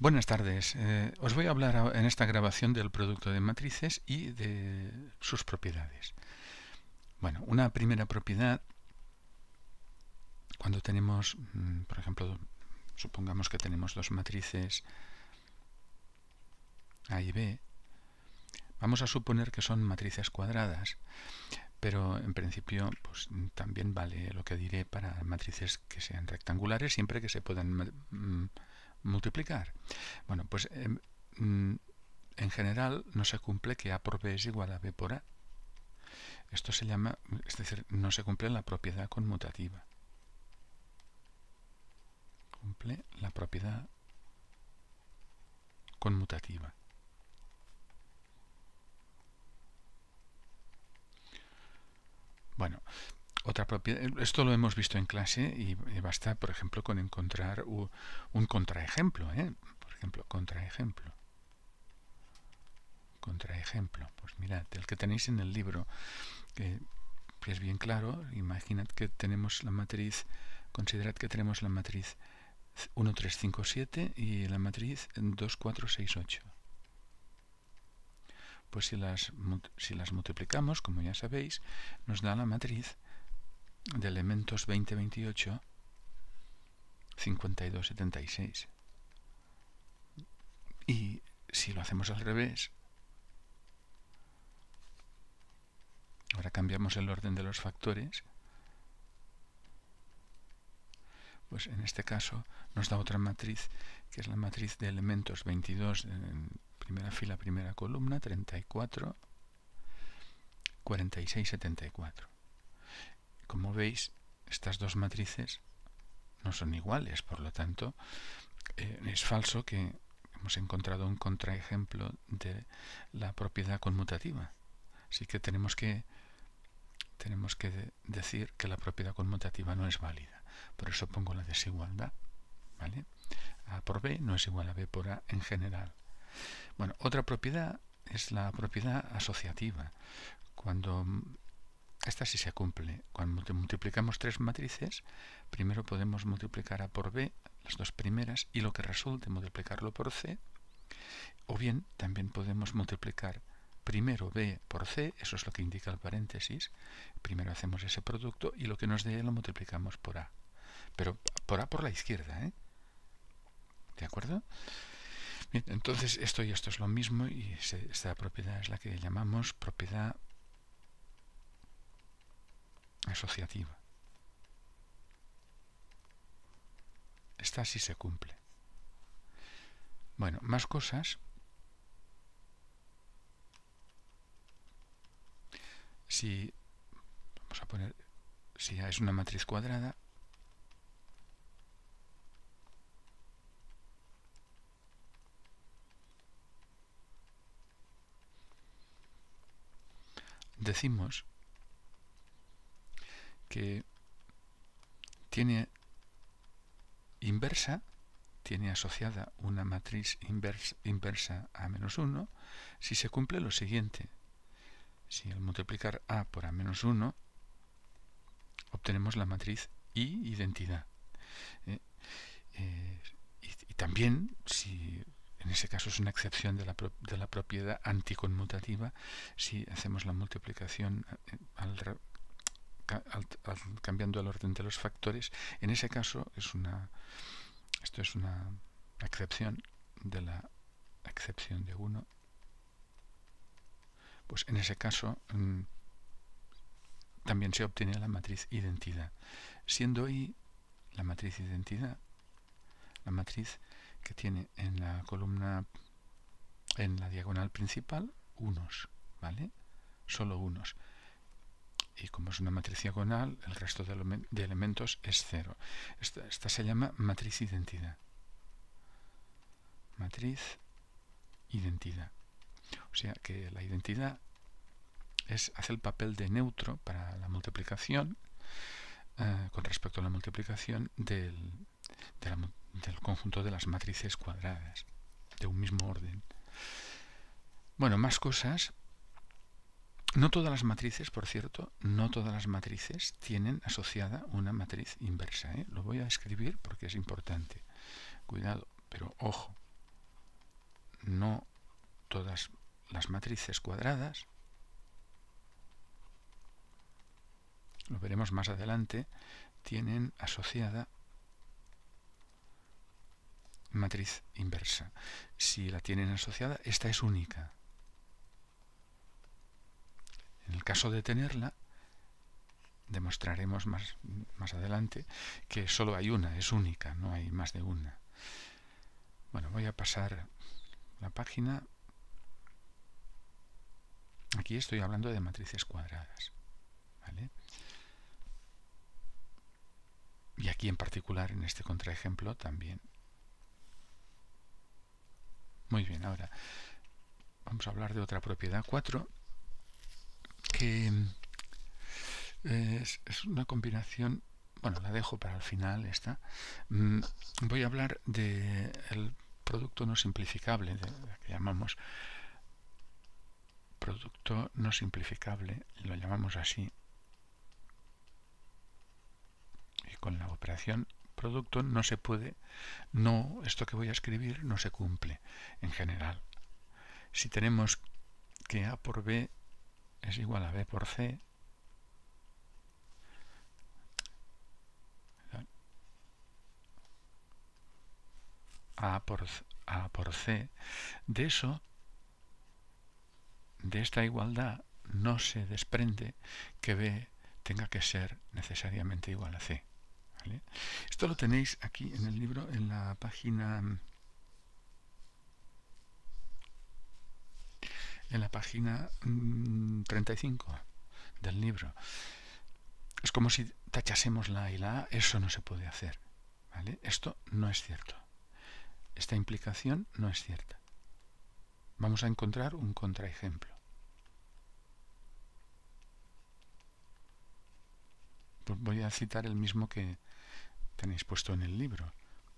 Buenas tardes. Eh, os voy a hablar en esta grabación del producto de matrices y de sus propiedades. Bueno, una primera propiedad, cuando tenemos, mm, por ejemplo, supongamos que tenemos dos matrices A y B, vamos a suponer que son matrices cuadradas, pero en principio pues, también vale lo que diré para matrices que sean rectangulares, siempre que se puedan mm, multiplicar. Bueno, pues em, mm, en general no se cumple que A por B es igual a B por A. Esto se llama, es decir, no se cumple la propiedad conmutativa. Cumple la propiedad conmutativa. Bueno, otra propiedad, esto lo hemos visto en clase y, basta, por ejemplo, con encontrar un, contraejemplo. ¿eh? Por ejemplo, contraejemplo. Contraejemplo. Pues mirad, el que tenéis en el libro, que, es bien claro, imaginad que tenemos la matriz, considerad que tenemos la matriz 1, 3, 5, 7 y la matriz 2, 4, 6, 8. Pues si las, si las multiplicamos, como ya sabéis, nos da la matriz de elementos 52-76 Y si lo hacemos al revés, ahora cambiamos el orden de los factores, pues en este caso nos da otra matriz, que es la matriz de elementos 22 en primera fila, primera columna, 34, 46, 74. Como veis, estas dos matrices no son iguales, por lo tanto, eh, es falso que hemos encontrado un contraejemplo de la propiedad conmutativa. Así que tenemos que tenemos que decir que la propiedad conmutativa no es válida. Por eso pongo la desigualdad. A por B no es igual a B por A en general. Bueno, otra propiedad es la propiedad asociativa. Cuando esta sí se cumple. Cuando multiplicamos tres matrices, primero podemos multiplicar A por B, las dos primeras, y lo que resulte multiplicarlo por C, o bien también podemos multiplicar primero B por C, eso es lo que indica el paréntesis, primero hacemos ese producto y lo que nos dé lo multiplicamos por A, pero por A por la izquierda, ¿eh? ¿de acuerdo? Bien, entonces esto y esto es lo mismo y esta propiedad es la que llamamos propiedad asociativa. Esta sí se cumple. Bueno, más cosas. Si vamos a poner si es una matriz cuadrada decimos que tiene inversa, tiene asociada una matriz inversa, inversa a menos 1, si se cumple lo siguiente. Si al multiplicar a por a menos 1, obtenemos la matriz y identidad. Eh, eh, y, también, si en ese caso es una excepción de la, de la propiedad anticonmutativa, si hacemos la multiplicación eh, al, cambiando el orden de los factores, en ese caso es una esto es una excepción de la excepción de 1. Pues en ese caso mm, también se obtiene la matriz identidad, siendo I la matriz identidad la matriz que tiene en la columna en la diagonal principal unos, ¿vale? Solo unos y como es una matriz diagonal, el resto de, elementos es cero. Esta, se llama matriz identidad. Matriz identidad. O sea que la identidad es, hace el papel de neutro para la multiplicación, eh, con respecto a la multiplicación del, del conjunto de las matrices cuadradas, de un mismo orden. Bueno, más cosas. No todas las matrices, por cierto, no todas las matrices tienen asociada una matriz inversa. ¿eh? Lo voy a escribir porque es importante. Cuidado, pero ojo, no todas las matrices cuadradas, lo veremos más adelante, tienen asociada matriz inversa. Si la tienen asociada, esta es única. En el caso de tenerla, demostraremos más, adelante que solo hay una, es única, no hay más de una. Bueno, voy a pasar la página. Aquí estoy hablando de matrices cuadradas. Y aquí en particular, en este contraejemplo, también. Muy bien, ahora vamos a hablar de otra propiedad 4 que eh, es, una combinación bueno, la dejo para el final esta. Mm, voy a hablar del el producto no simplificable, que llamamos producto no simplificable, lo llamamos así. Y con la operación producto no se puede, no, esto que voy a escribir no se cumple en general. Si tenemos que A por B es igual a b por c. A por, a por c. De eso, de esta igualdad, no se desprende que b tenga que ser necesariamente igual a c. Esto lo tenéis aquí en el libro, en la página en la página 35 mm, del libro. Es como si tachásemos la A y la A, eso no se puede hacer. ¿vale? Esto no es cierto. Esta implicación no es cierta. Vamos a encontrar un contraejemplo. Pues voy a citar el mismo que tenéis puesto en el libro.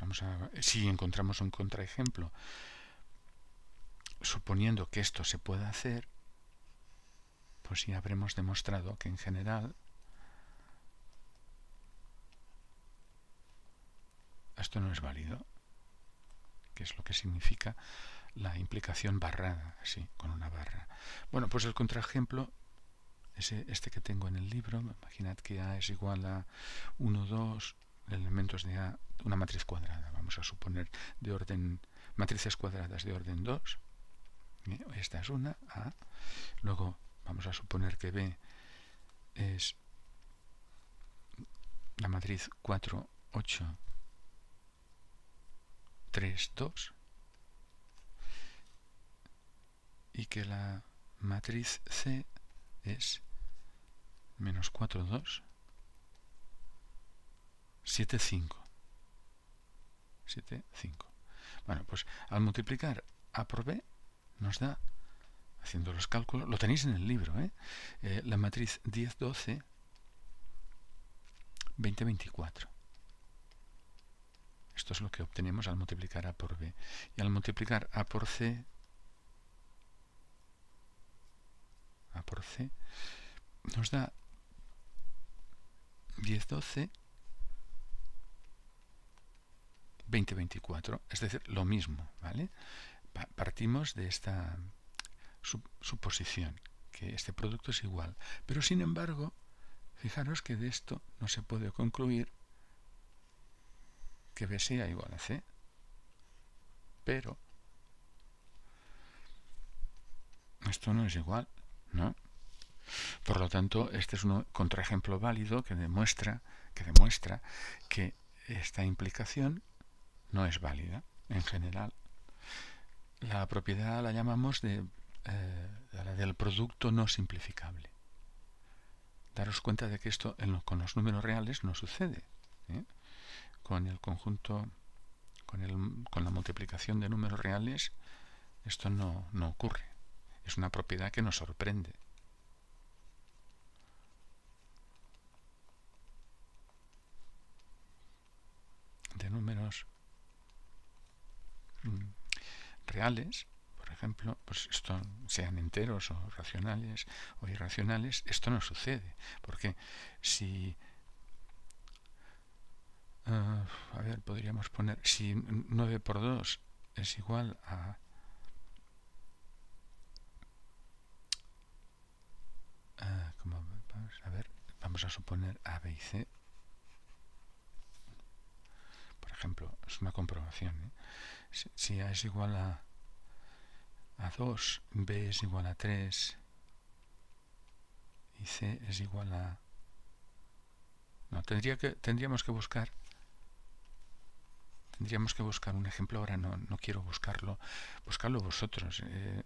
Vamos a si encontramos un contraejemplo suponiendo que esto se pueda hacer, pues ya habremos demostrado que en general esto no es válido, que es lo que significa la implicación barrada, así, con una barra. Bueno, pues el contraejemplo, es este que tengo en el libro, imaginad que A es igual a 1, 2, elementos de A, una matriz cuadrada, vamos a suponer de orden, matrices cuadradas de orden 2, esta es una A. Luego vamos a suponer que B es la matriz 4, 8, 3, 2. Y que la matriz C es menos 4, 2, 7, 5. 7, 5. Bueno, pues al multiplicar A por B nos da, haciendo los cálculos, lo tenéis en el libro, ¿eh? Eh, la matriz 10, 12, 20, 24. Esto es lo que obtenemos al multiplicar A por B. Y al multiplicar A por C, A por C, nos da 10, 12, 20, 24. Es decir, lo mismo, ¿vale? partimos de esta suposición, que este producto es igual. Pero sin embargo, fijaros que de esto no se puede concluir que B sea igual a C. Pero esto no es igual, ¿no? Por lo tanto, este es un contraejemplo válido que demuestra que, demuestra que esta implicación no es válida en general la propiedad la llamamos de, eh, la del producto no simplificable. Daros cuenta de que esto en, con los números reales no sucede. ¿eh? Con el conjunto, con, el, con, la multiplicación de números reales, esto no, ocurre. Es una propiedad que nos sorprende. De números. Mm, reales, por ejemplo, pues esto, sean enteros o racionales o irracionales, esto no sucede. Porque si ah, a ver, podríamos poner, si 9 por 2 es igual a... Ah, vamos? A ver, vamos a suponer A, B y C. Por ejemplo, es una comprobación. ¿eh? si A es igual a, 2, B es igual a 3 y C es igual a... No, tendría que, tendríamos que buscar... Tendríamos que buscar un ejemplo, ahora no, quiero buscarlo, buscarlo vosotros. Eh,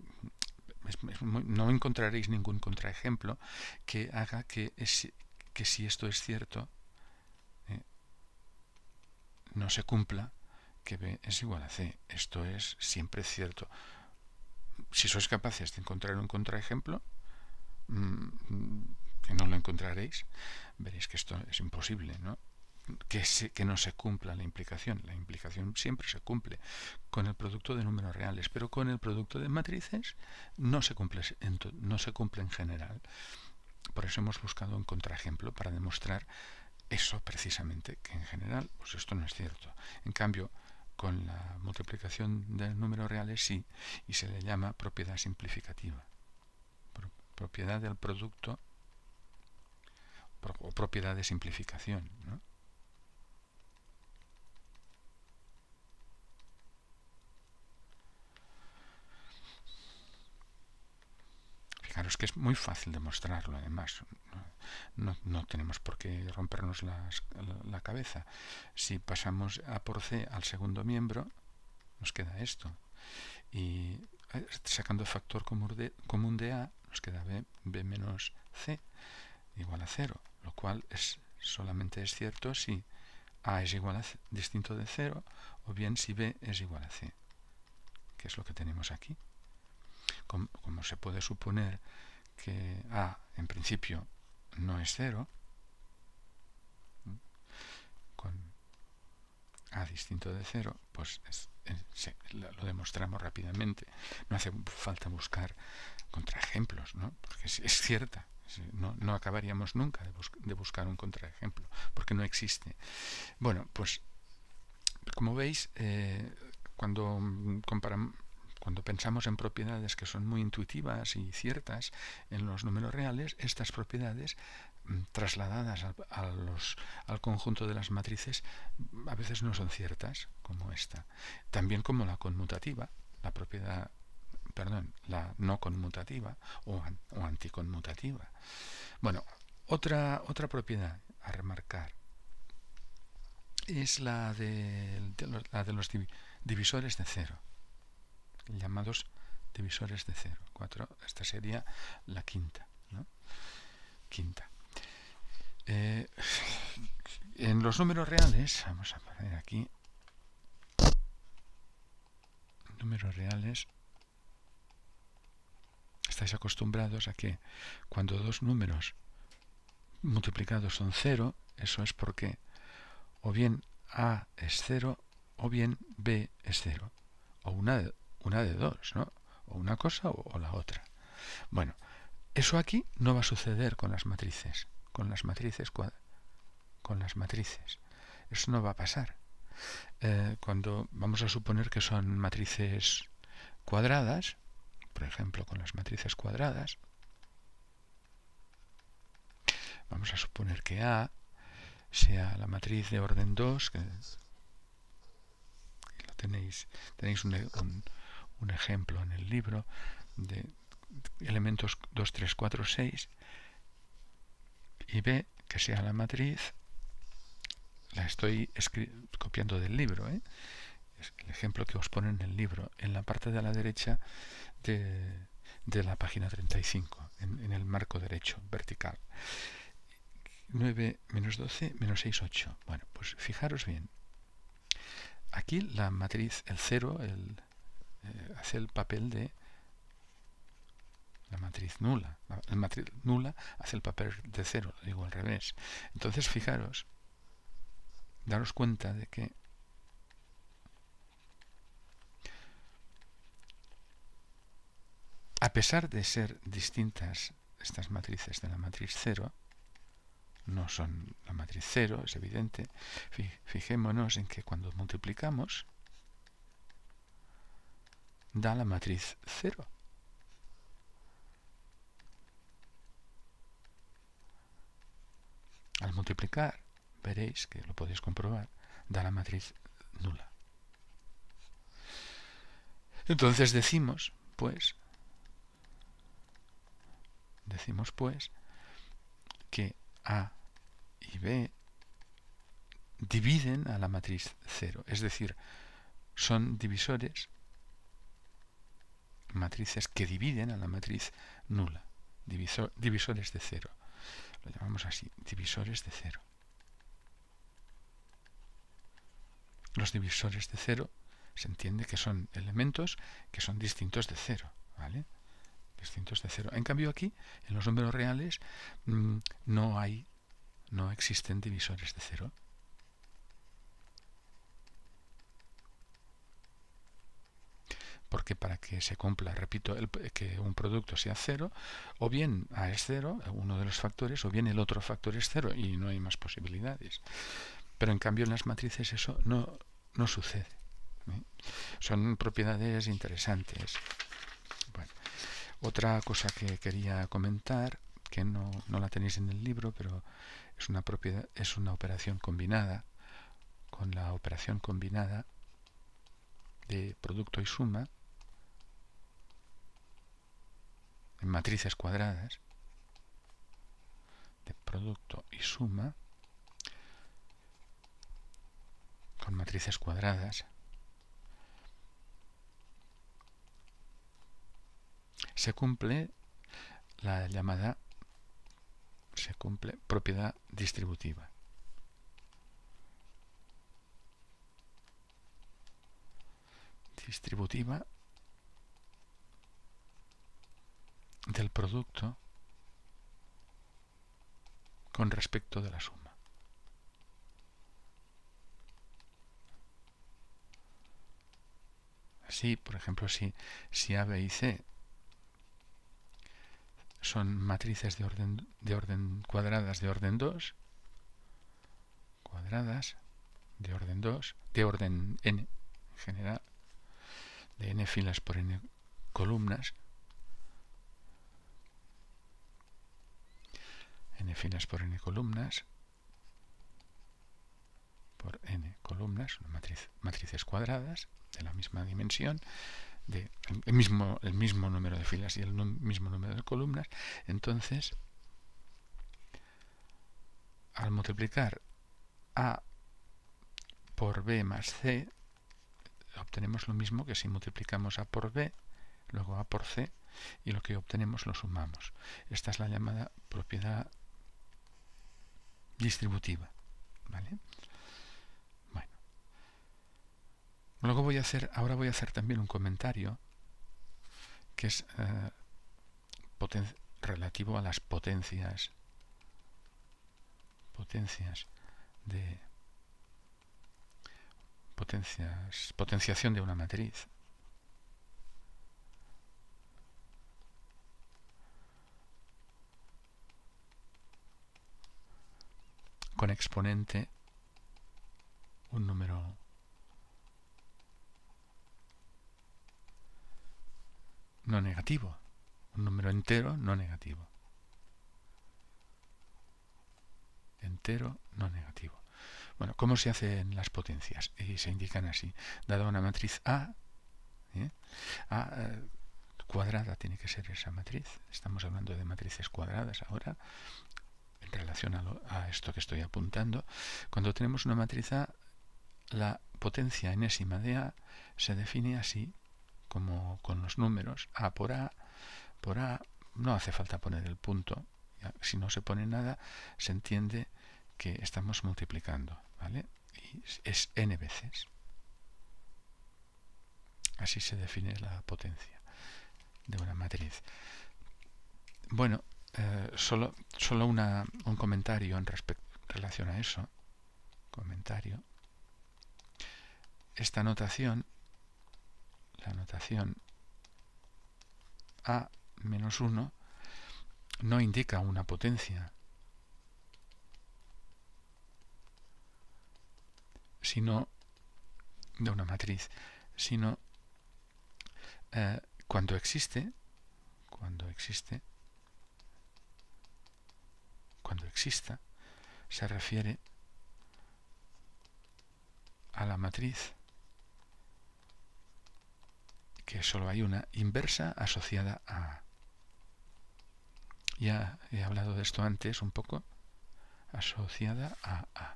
no encontraréis ningún contraejemplo que haga que, que si esto es cierto, eh, no se cumpla que B es igual a C. Esto es siempre cierto. Si sois capaces de encontrar un contraejemplo, mm, que no lo encontraréis, veréis que esto es imposible, ¿no? Que, que no se cumpla la implicación. La implicación siempre se cumple con el producto de números reales, pero con el producto de matrices no se cumple no se cumple en general. Por eso hemos buscado un contraejemplo para demostrar eso precisamente, que en general pues esto no es cierto. En cambio, con la multiplicación de números reales sí, y se le llama propiedad simplificativa. Propiedad del producto o propiedad de simplificación. Fijaros que es muy fácil demostrarlo, además. No, tenemos por qué rompernos la, cabeza. Si pasamos A por C al segundo miembro, nos queda esto. Y sacando factor común de, A, nos queda B, menos C igual a 0, lo cual es, solamente es cierto si A es igual a distinto de 0 o bien si B es igual a C, que es lo que tenemos aquí como, se puede suponer que A ah, en principio no es cero, con A distinto de cero, pues lo demostramos rápidamente. No hace falta buscar contraejemplos, ¿no? porque es, es cierta. No, acabaríamos nunca de, buscar un contraejemplo, porque no existe. Bueno, pues como veis, eh, cuando mm, comparamos cuando pensamos en propiedades que son muy intuitivas y ciertas en los números reales, estas propiedades mm, trasladadas a, al conjunto de las matrices a veces no son ciertas, como esta. También como la conmutativa, la propiedad, perdón, la no conmutativa o, anticonmutativa. Bueno, otra, otra propiedad a remarcar es la de, la de los divisores de cero llamados divisores de cero. Cuatro, esta sería la quinta. Quinta. Eh, en los números reales, vamos a poner aquí, números reales, estáis acostumbrados a que cuando dos números multiplicados son cero, eso es porque o bien A es cero o bien B es cero, o una de una de dos, ¿no? O una cosa o, la otra. Bueno, eso aquí no va a suceder con las matrices, con las matrices con las matrices. Eso no va a pasar. Eh, cuando vamos a suponer que son matrices cuadradas, por ejemplo, con las matrices cuadradas, vamos a suponer que A sea la matriz de orden 2, tenéis, tenéis un, un ejemplo en el libro de elementos 2, 3, 4, 6 y B que sea la matriz, la estoy copiando del libro, ¿eh? es el ejemplo que os pone en el libro, en la parte de la derecha de, la página 35, en, el marco derecho, vertical. 9 menos 12 menos 6, 8. Bueno, pues fijaros bien. Aquí la matriz, el 0, el, eh, hace el papel de la matriz nula. La, matriz nula hace el papel de cero, digo al revés. Entonces, fijaros, daros cuenta de que a pesar de ser distintas estas matrices de la matriz cero, no son la matriz cero, es evidente, fijémonos en que cuando multiplicamos, da la matriz cero Al multiplicar, veréis que lo podéis comprobar, da la matriz nula. Entonces decimos, pues, decimos pues que A y B dividen a la matriz 0, es decir, son divisores matrices que dividen a la matriz nula, divisores de cero. Lo llamamos así, divisores de cero. Los divisores de cero se entiende que son elementos que son distintos de cero, ¿vale? Distintos de cero. En cambio aquí, en los números reales, mm, no hay, no existen divisores de cero. porque para que se cumpla, repito, que un producto sea cero, o bien A es cero, uno de los factores, o bien el otro factor es cero y no hay más posibilidades. Pero en cambio en las matrices eso no, no sucede. ¿eh? Son propiedades interesantes. otra cosa que quería comentar, que no, no la tenéis en el libro, pero es una, propiedad, es una operación combinada. Con la operación combinada de producto y suma, en matrices cuadradas de producto y suma con matrices cuadradas se cumple la llamada se cumple propiedad distributiva. Distributiva del producto con respecto de la suma. Así, por ejemplo, si, si A, B y C son matrices de orden, de orden cuadradas de orden 2, cuadradas de orden 2, de orden n en general, de n filas por n columnas, n filas por n columnas, por n columnas, matrices cuadradas de la misma dimensión, de mismo, el mismo número de filas y el mismo número de columnas, entonces al multiplicar a por b más c obtenemos lo mismo que si multiplicamos a por b, luego a por c, y lo que obtenemos lo sumamos. Esta es la llamada propiedad distributiva. ¿Vale? Bueno. Luego voy a hacer, ahora voy a hacer también un comentario que es eh, relativo a las potencias potencias de potencias potenciación de una matriz exponente un número no negativo, un número entero no negativo. Entero no negativo. Bueno, ¿cómo se hacen las potencias? Y se indican así. Dada una matriz A, ¿eh? A eh, cuadrada tiene que ser esa matriz. Estamos hablando de matrices cuadradas ahora relación a, esto que estoy apuntando, cuando tenemos una matriz A, la potencia enésima de A se define así, como con los números, A por A, por A, no hace falta poner el punto, si no se pone nada, se entiende que estamos multiplicando, ¿vale? Y es n veces. Así se define la potencia de una matriz. Bueno, eh, solo, solo una, un comentario en relación a eso. Comentario. Esta notación, la notación a menos 1, no indica una potencia, sino de una matriz, sino eh, cuando existe, cuando existe, cuando exista, se refiere a la matriz, que solo hay una, inversa asociada a Ya he hablado de esto antes un poco, asociada a A.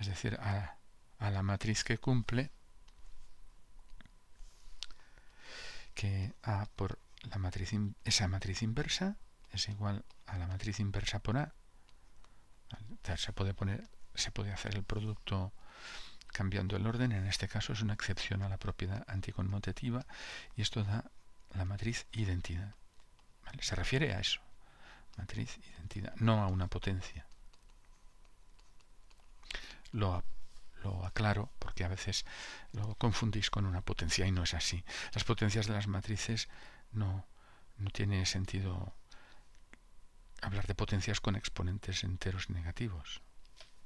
Es decir, a, a la matriz que cumple que A por esa matriz inversa es igual a la matriz inversa por A. Se puede, poner, se puede hacer el producto cambiando el orden, en este caso es una excepción a la propiedad anticonmutativa y esto da la matriz identidad. Se refiere a eso, matriz identidad, no a una potencia. Lo, lo aclaro porque a veces lo confundís con una potencia y no es así. Las potencias de las matrices no, no tiene sentido hablar de potencias con exponentes enteros negativos.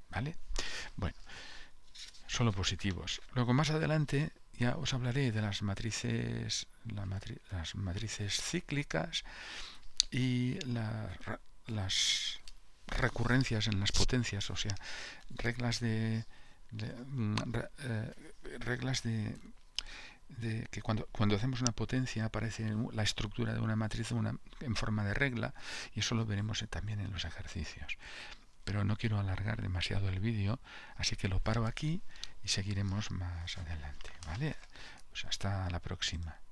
¿Vale? Bueno, solo positivos. Luego más adelante ya os hablaré de las matrices, las matrices cíclicas y las recurrencias en las potencias, o sea, reglas de, mm, eh, reglas de de que cuando, cuando hacemos una potencia aparece la estructura de una matriz en forma de regla y eso lo veremos también en los ejercicios. Pero no quiero alargar demasiado el vídeo, así que lo paro aquí y seguiremos más adelante. ¿vale? hasta la próxima.